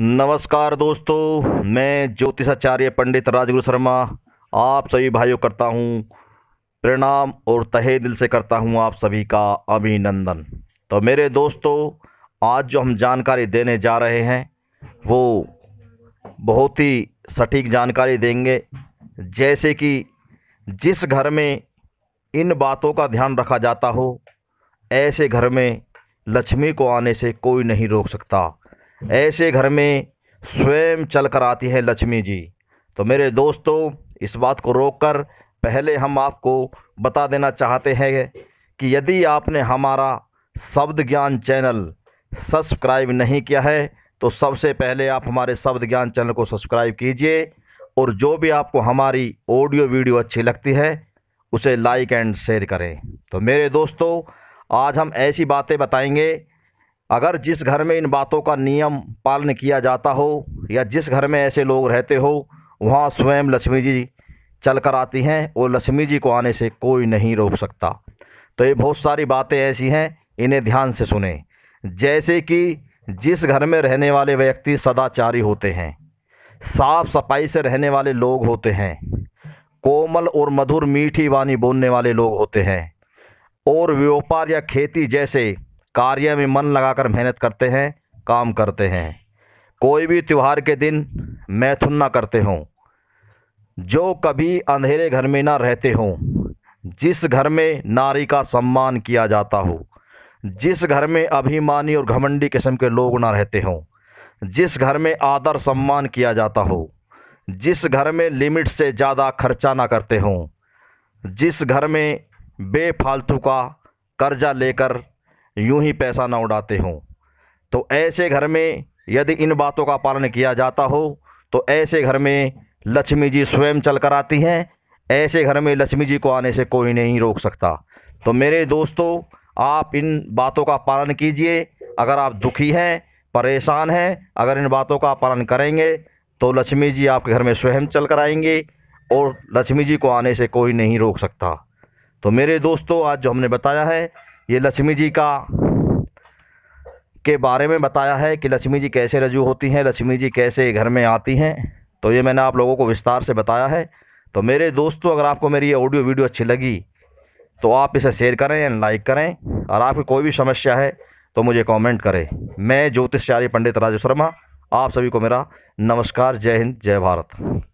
नमस्कार दोस्तों मैं ज्योतिषाचार्य पंडित राजगुरु शर्मा आप सभी भाइयों करता हूँ प्रणाम और तहे दिल से करता हूँ आप सभी का अभिनंदन तो मेरे दोस्तों आज जो हम जानकारी देने जा रहे हैं वो बहुत ही सटीक जानकारी देंगे जैसे कि जिस घर में इन बातों का ध्यान रखा जाता हो ऐसे घर में लक्ष्मी को आने से कोई नहीं रोक सकता ऐसे घर में स्वयं चल कर आती है लक्ष्मी जी तो मेरे दोस्तों इस बात को रोककर पहले हम आपको बता देना चाहते हैं कि यदि आपने हमारा शब्द ज्ञान चैनल सब्सक्राइब नहीं किया है तो सबसे पहले आप हमारे शब्द ज्ञान चैनल को सब्सक्राइब कीजिए और जो भी आपको हमारी ऑडियो वीडियो अच्छी लगती है उसे लाइक एंड शेयर करें तो मेरे दोस्तों आज हम ऐसी बातें बताएंगे अगर जिस घर में इन बातों का नियम पालन किया जाता हो या जिस घर में ऐसे लोग रहते हो वहाँ स्वयं लक्ष्मी जी चल कर आती हैं और लक्ष्मी जी को आने से कोई नहीं रोक सकता तो ये बहुत सारी बातें ऐसी हैं इन्हें ध्यान से सुने जैसे कि जिस घर में रहने वाले व्यक्ति सदाचारी होते हैं साफ सफाई से रहने वाले लोग होते हैं कोमल और मधुर मीठी वाणी बोलने वाले लोग होते हैं और व्यापार या खेती जैसे कार्य में मन लगाकर मेहनत करते हैं काम करते हैं कोई भी त्यौहार के दिन मैथुन ना करते हों जो कभी अंधेरे घर में ना रहते हों जिस घर में नारी का सम्मान किया जाता हो जिस घर में अभिमानी और घमंडी किस्म के लोग ना रहते हों जिस घर में आदर सम्मान किया जाता हो जिस घर में लिमिट से ज़्यादा खर्चा ना करते हों जिस घर में बेफालतू का कर्जा लेकर यूं ही पैसा ना उड़ाते हों तो ऐसे घर में यदि इन बातों का पालन किया जाता हो तो ऐसे घर में लक्ष्मी जी स्वयं चल कर आती हैं ऐसे घर में लक्ष्मी जी को आने से कोई नहीं रोक सकता तो मेरे दोस्तों आप इन बातों का पालन कीजिए अगर आप दुखी हैं परेशान हैं अगर इन बातों का पालन करेंगे तो लक्ष्मी जी आपके घर में स्वयं चल कर आएंगे और लक्ष्मी जी को आने से कोई नहीं रोक सकता तो मेरे दोस्तों आज जो हमने बताया है ये लक्ष्मी जी का के बारे में बताया है कि लक्ष्मी जी कैसे रजू होती हैं लक्ष्मी जी कैसे घर में आती हैं तो ये मैंने आप लोगों को विस्तार से बताया है तो मेरे दोस्तों अगर आपको मेरी ये ऑडियो वीडियो अच्छी लगी तो आप इसे शेयर करें एंड लाइक करें और आपकी कोई भी समस्या है तो मुझे कमेंट करें मैं ज्योतिषचार्य पंडित राजू शर्मा आप सभी को मेरा नमस्कार जय हिंद जय भारत